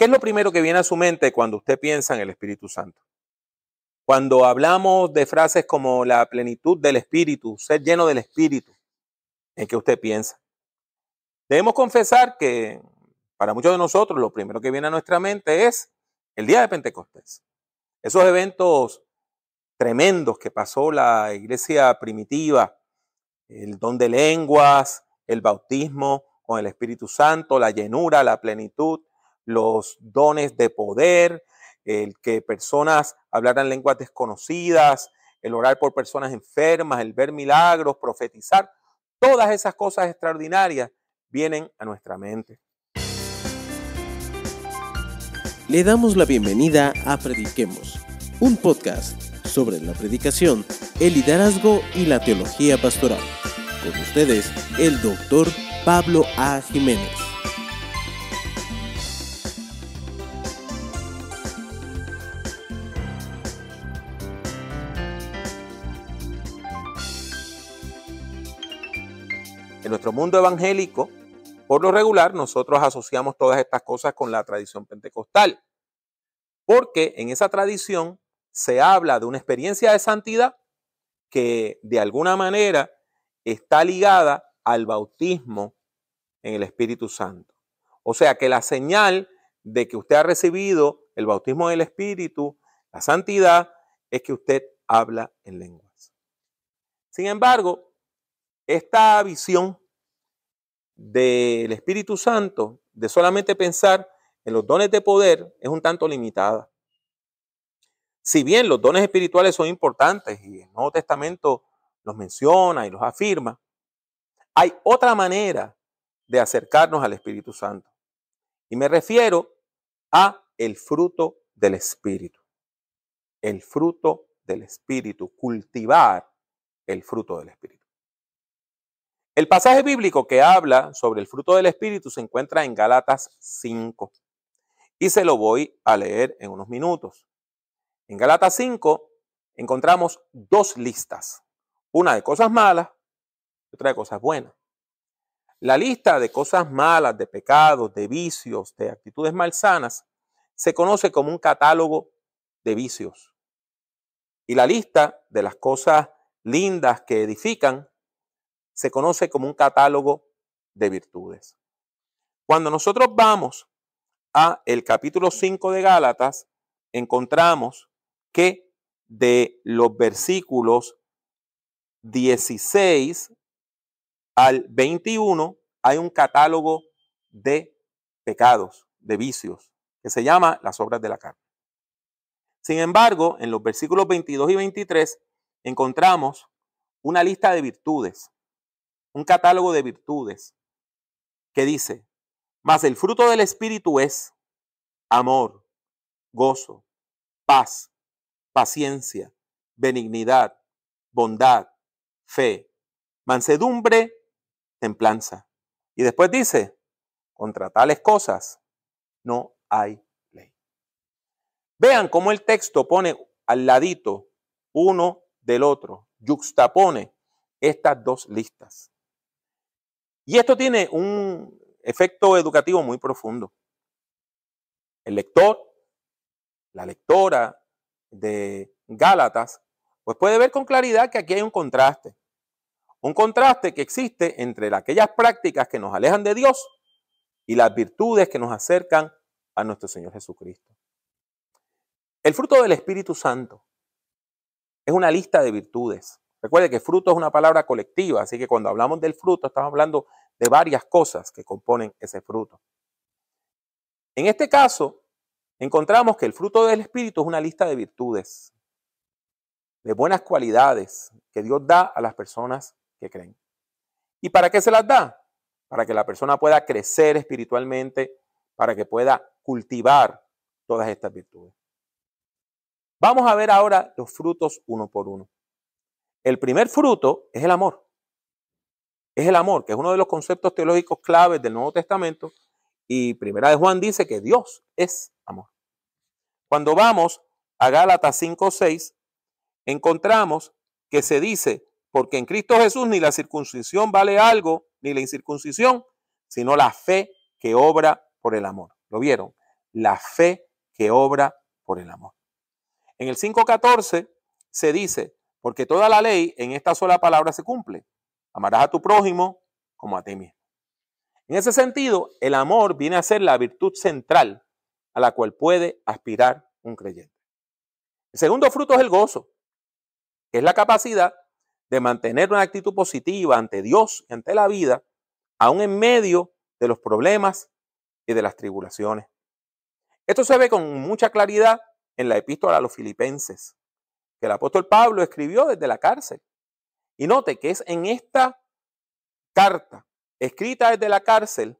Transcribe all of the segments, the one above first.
¿Qué es lo primero que viene a su mente cuando usted piensa en el Espíritu Santo? Cuando hablamos de frases como la plenitud del Espíritu, ser lleno del Espíritu, ¿en qué usted piensa? Debemos confesar que para muchos de nosotros lo primero que viene a nuestra mente es el día de Pentecostés. Esos eventos tremendos que pasó la iglesia primitiva, el don de lenguas, el bautismo con el Espíritu Santo, la llenura, la plenitud, los dones de poder, el que personas hablaran lenguas desconocidas, el orar por personas enfermas, el ver milagros, profetizar, todas esas cosas extraordinarias vienen a nuestra mente. Le damos la bienvenida a Prediquemos, un podcast sobre la predicación, el liderazgo y la teología pastoral. Con ustedes, el doctor Pablo A. Jiménez. nuestro mundo evangélico, por lo regular, nosotros asociamos todas estas cosas con la tradición pentecostal, porque en esa tradición se habla de una experiencia de santidad que de alguna manera está ligada al bautismo en el Espíritu Santo. O sea que la señal de que usted ha recibido el bautismo del Espíritu, la santidad, es que usted habla en lenguas. Sin embargo, esta visión del Espíritu Santo, de solamente pensar en los dones de poder, es un tanto limitada. Si bien los dones espirituales son importantes y el Nuevo Testamento los menciona y los afirma, hay otra manera de acercarnos al Espíritu Santo. Y me refiero a el fruto del Espíritu. El fruto del Espíritu, cultivar el fruto del Espíritu. El pasaje bíblico que habla sobre el fruto del Espíritu se encuentra en Galatas 5 y se lo voy a leer en unos minutos. En Galatas 5 encontramos dos listas, una de cosas malas y otra de cosas buenas. La lista de cosas malas, de pecados, de vicios, de actitudes malsanas, se conoce como un catálogo de vicios. Y la lista de las cosas lindas que edifican se conoce como un catálogo de virtudes. Cuando nosotros vamos a el capítulo 5 de Gálatas, encontramos que de los versículos 16 al 21 hay un catálogo de pecados, de vicios, que se llama las obras de la carne. Sin embargo, en los versículos 22 y 23 encontramos una lista de virtudes un catálogo de virtudes que dice, mas el fruto del Espíritu es amor, gozo, paz, paciencia, benignidad, bondad, fe, mansedumbre, templanza. Y después dice, contra tales cosas no hay ley. Vean cómo el texto pone al ladito uno del otro, yuxtapone estas dos listas. Y esto tiene un efecto educativo muy profundo. El lector, la lectora de Gálatas, pues puede ver con claridad que aquí hay un contraste. Un contraste que existe entre aquellas prácticas que nos alejan de Dios y las virtudes que nos acercan a nuestro Señor Jesucristo. El fruto del Espíritu Santo es una lista de virtudes. Recuerde que fruto es una palabra colectiva, así que cuando hablamos del fruto estamos hablando de varias cosas que componen ese fruto. En este caso, encontramos que el fruto del Espíritu es una lista de virtudes, de buenas cualidades que Dios da a las personas que creen. ¿Y para qué se las da? Para que la persona pueda crecer espiritualmente, para que pueda cultivar todas estas virtudes. Vamos a ver ahora los frutos uno por uno. El primer fruto es el amor es el amor, que es uno de los conceptos teológicos claves del Nuevo Testamento. Y Primera de Juan dice que Dios es amor. Cuando vamos a Gálatas 5:6, encontramos que se dice, porque en Cristo Jesús ni la circuncisión vale algo, ni la incircuncisión, sino la fe que obra por el amor. ¿Lo vieron? La fe que obra por el amor. En el 5.14 se dice, porque toda la ley en esta sola palabra se cumple, Amarás a tu prójimo como a ti mismo. En ese sentido, el amor viene a ser la virtud central a la cual puede aspirar un creyente. El segundo fruto es el gozo, que es la capacidad de mantener una actitud positiva ante Dios, ante la vida, aún en medio de los problemas y de las tribulaciones. Esto se ve con mucha claridad en la epístola a los filipenses, que el apóstol Pablo escribió desde la cárcel. Y note que es en esta carta, escrita desde la cárcel,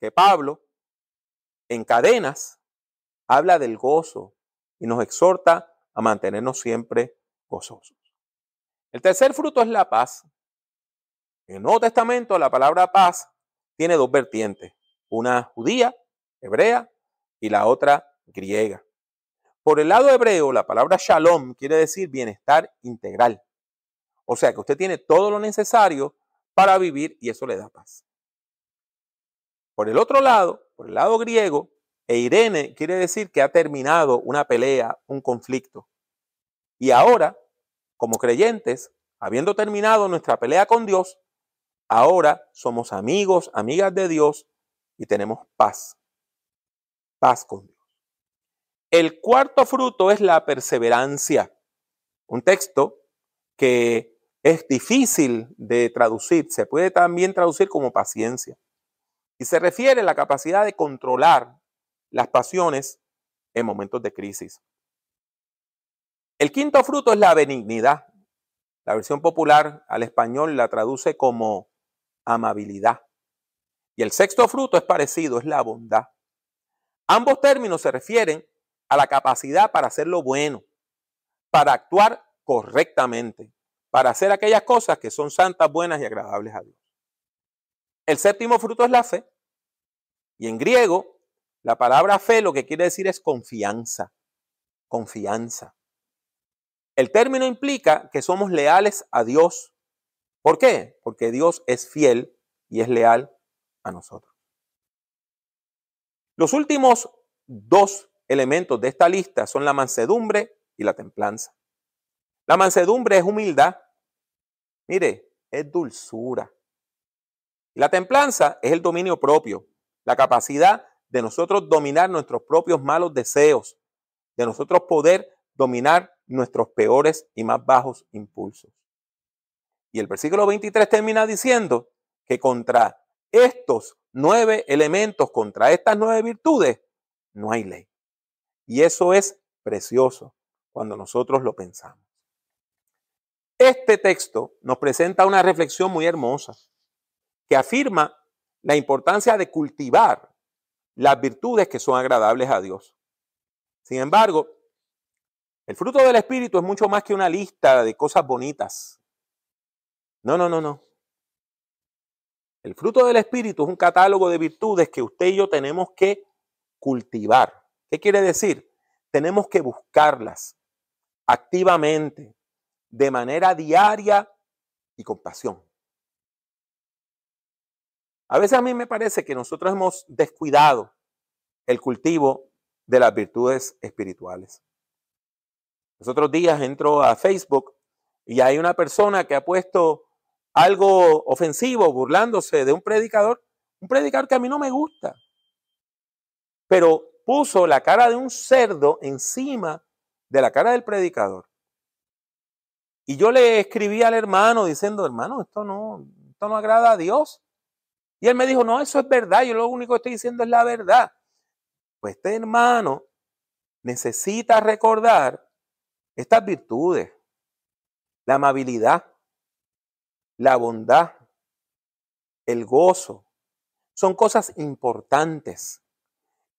que Pablo, en cadenas, habla del gozo y nos exhorta a mantenernos siempre gozosos. El tercer fruto es la paz. En el Nuevo Testamento la palabra paz tiene dos vertientes, una judía, hebrea, y la otra griega. Por el lado hebreo, la palabra shalom quiere decir bienestar integral. O sea que usted tiene todo lo necesario para vivir y eso le da paz. Por el otro lado, por el lado griego, eirene quiere decir que ha terminado una pelea, un conflicto. Y ahora, como creyentes, habiendo terminado nuestra pelea con Dios, ahora somos amigos, amigas de Dios y tenemos paz. Paz con Dios. El cuarto fruto es la perseverancia. Un texto que es difícil de traducir, se puede también traducir como paciencia. Y se refiere a la capacidad de controlar las pasiones en momentos de crisis. El quinto fruto es la benignidad. La versión popular al español la traduce como amabilidad. Y el sexto fruto es parecido, es la bondad. Ambos términos se refieren a la capacidad para hacer lo bueno, para actuar correctamente, para hacer aquellas cosas que son santas, buenas y agradables a Dios. El séptimo fruto es la fe. Y en griego, la palabra fe lo que quiere decir es confianza. Confianza. El término implica que somos leales a Dios. ¿Por qué? Porque Dios es fiel y es leal a nosotros. Los últimos dos elementos de esta lista son la mansedumbre y la templanza. La mansedumbre es humildad. ¿ah? Mire, es dulzura. La templanza es el dominio propio, la capacidad de nosotros dominar nuestros propios malos deseos, de nosotros poder dominar nuestros peores y más bajos impulsos. Y el versículo 23 termina diciendo que contra estos nueve elementos, contra estas nueve virtudes, no hay ley. Y eso es precioso cuando nosotros lo pensamos. Este texto nos presenta una reflexión muy hermosa que afirma la importancia de cultivar las virtudes que son agradables a Dios. Sin embargo, el fruto del Espíritu es mucho más que una lista de cosas bonitas. No, no, no, no. El fruto del Espíritu es un catálogo de virtudes que usted y yo tenemos que cultivar. ¿Qué quiere decir? Tenemos que buscarlas activamente, de manera diaria y con pasión. A veces a mí me parece que nosotros hemos descuidado el cultivo de las virtudes espirituales. Los otros días entro a Facebook y hay una persona que ha puesto algo ofensivo, burlándose de un predicador, un predicador que a mí no me gusta, pero puso la cara de un cerdo encima de la cara del predicador. Y yo le escribí al hermano diciendo, hermano, esto no, no agrada a Dios. Y él me dijo, no, eso es verdad, yo lo único que estoy diciendo es la verdad. Pues este hermano necesita recordar estas virtudes, la amabilidad, la bondad, el gozo. Son cosas importantes.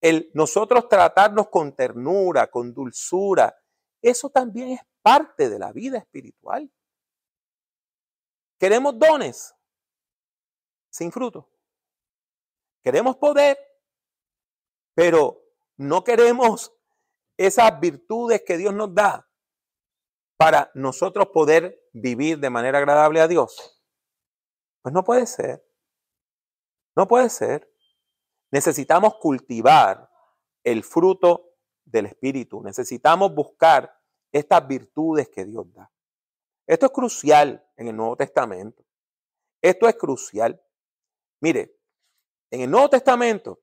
El nosotros tratarnos con ternura, con dulzura, eso también es parte de la vida espiritual. Queremos dones sin fruto. Queremos poder, pero no queremos esas virtudes que Dios nos da para nosotros poder vivir de manera agradable a Dios. Pues no puede ser. No puede ser. Necesitamos cultivar el fruto del Espíritu. Necesitamos buscar estas virtudes que Dios da. Esto es crucial en el Nuevo Testamento. Esto es crucial. Mire, en el Nuevo Testamento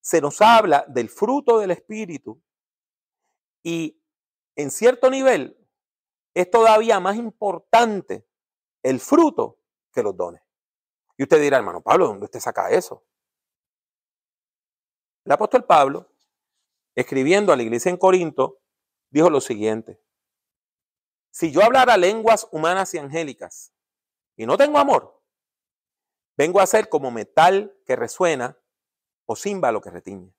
se nos habla del fruto del Espíritu y en cierto nivel es todavía más importante el fruto que los dones. Y usted dirá, hermano Pablo, ¿dónde usted saca eso? El apóstol Pablo escribiendo a la iglesia en Corinto, dijo lo siguiente. Si yo hablara lenguas humanas y angélicas y no tengo amor, vengo a ser como metal que resuena o címbalo que retiñe.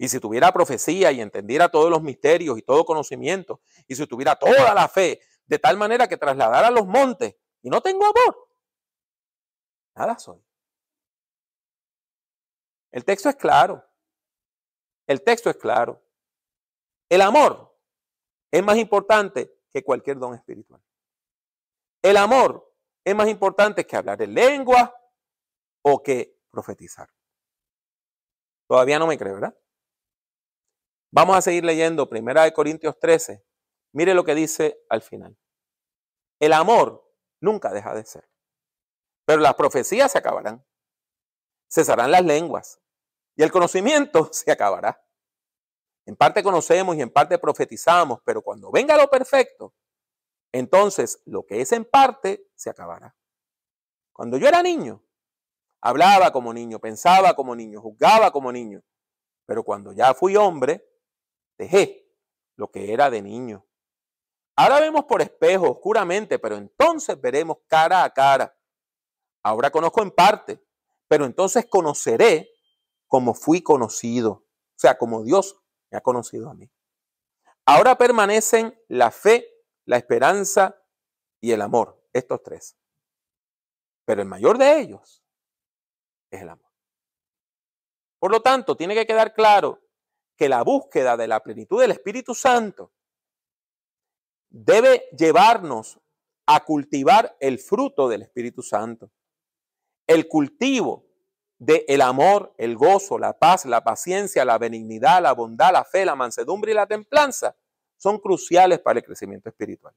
Y si tuviera profecía y entendiera todos los misterios y todo conocimiento, y si tuviera toda la fe, de tal manera que trasladara los montes y no tengo amor, nada soy. El texto es claro. El texto es claro. El amor es más importante que cualquier don espiritual. El amor es más importante que hablar en lengua o que profetizar. Todavía no me cree, ¿verdad? Vamos a seguir leyendo Primera de Corintios 13. Mire lo que dice al final. El amor nunca deja de ser. Pero las profecías se acabarán. Cesarán las lenguas, y el conocimiento se acabará. En parte conocemos y en parte profetizamos, pero cuando venga lo perfecto, entonces lo que es en parte se acabará. Cuando yo era niño, hablaba como niño, pensaba como niño, juzgaba como niño, pero cuando ya fui hombre, dejé lo que era de niño. Ahora vemos por espejo, oscuramente, pero entonces veremos cara a cara. Ahora conozco en parte, pero entonces conoceré como fui conocido, o sea, como Dios me ha conocido a mí. Ahora permanecen la fe, la esperanza y el amor, estos tres. Pero el mayor de ellos es el amor. Por lo tanto, tiene que quedar claro que la búsqueda de la plenitud del Espíritu Santo debe llevarnos a cultivar el fruto del Espíritu Santo. El cultivo de el amor, el gozo, la paz, la paciencia, la benignidad, la bondad, la fe, la mansedumbre y la templanza son cruciales para el crecimiento espiritual.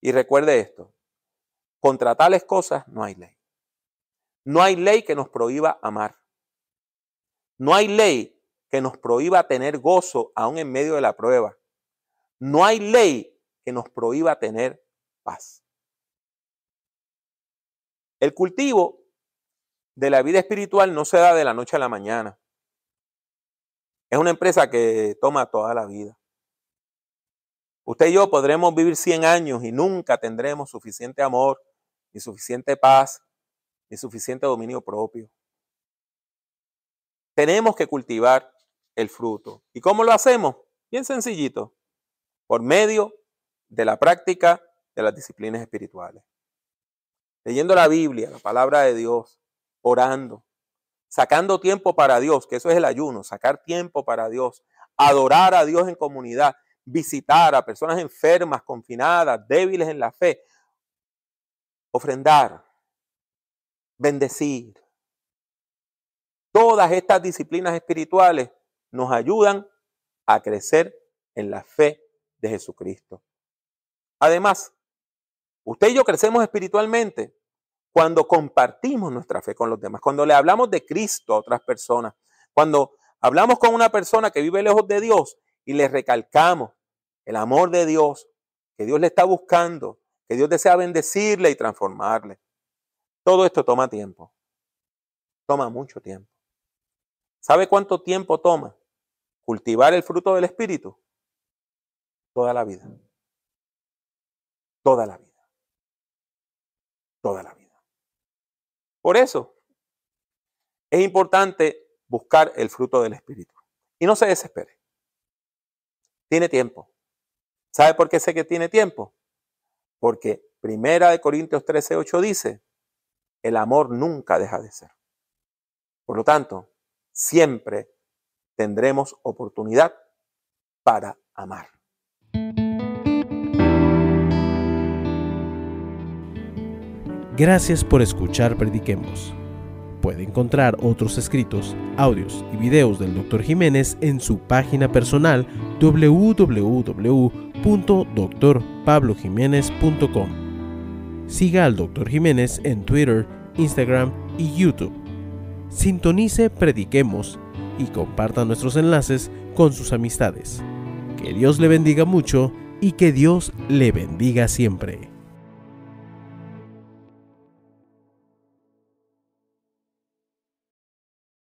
Y recuerde esto, contra tales cosas no hay ley. No hay ley que nos prohíba amar. No hay ley que nos prohíba tener gozo aún en medio de la prueba. No hay ley que nos prohíba tener paz. El cultivo de la vida espiritual no se da de la noche a la mañana. Es una empresa que toma toda la vida. Usted y yo podremos vivir 100 años y nunca tendremos suficiente amor, ni suficiente paz, ni suficiente dominio propio. Tenemos que cultivar el fruto. ¿Y cómo lo hacemos? Bien sencillito, por medio de la práctica de las disciplinas espirituales. Leyendo la Biblia, la palabra de Dios, orando, sacando tiempo para Dios, que eso es el ayuno, sacar tiempo para Dios, adorar a Dios en comunidad, visitar a personas enfermas, confinadas, débiles en la fe, ofrendar, bendecir. Todas estas disciplinas espirituales nos ayudan a crecer en la fe de Jesucristo. Además, usted y yo crecemos espiritualmente cuando compartimos nuestra fe con los demás, cuando le hablamos de Cristo a otras personas, cuando hablamos con una persona que vive lejos de Dios y le recalcamos el amor de Dios, que Dios le está buscando, que Dios desea bendecirle y transformarle. Todo esto toma tiempo, toma mucho tiempo. ¿Sabe cuánto tiempo toma cultivar el fruto del Espíritu? Toda la vida. Toda la vida. Toda la vida. Por eso es importante buscar el fruto del Espíritu. Y no se desespere. Tiene tiempo. ¿Sabe por qué sé que tiene tiempo? Porque Primera de Corintios 13, dice, el amor nunca deja de ser. Por lo tanto, siempre tendremos oportunidad para amar. Gracias por escuchar Prediquemos. Puede encontrar otros escritos, audios y videos del Dr. Jiménez en su página personal www.drpablojiménez.com. Siga al Dr. Jiménez en Twitter, Instagram y YouTube. Sintonice Prediquemos y comparta nuestros enlaces con sus amistades. Que Dios le bendiga mucho y que Dios le bendiga siempre.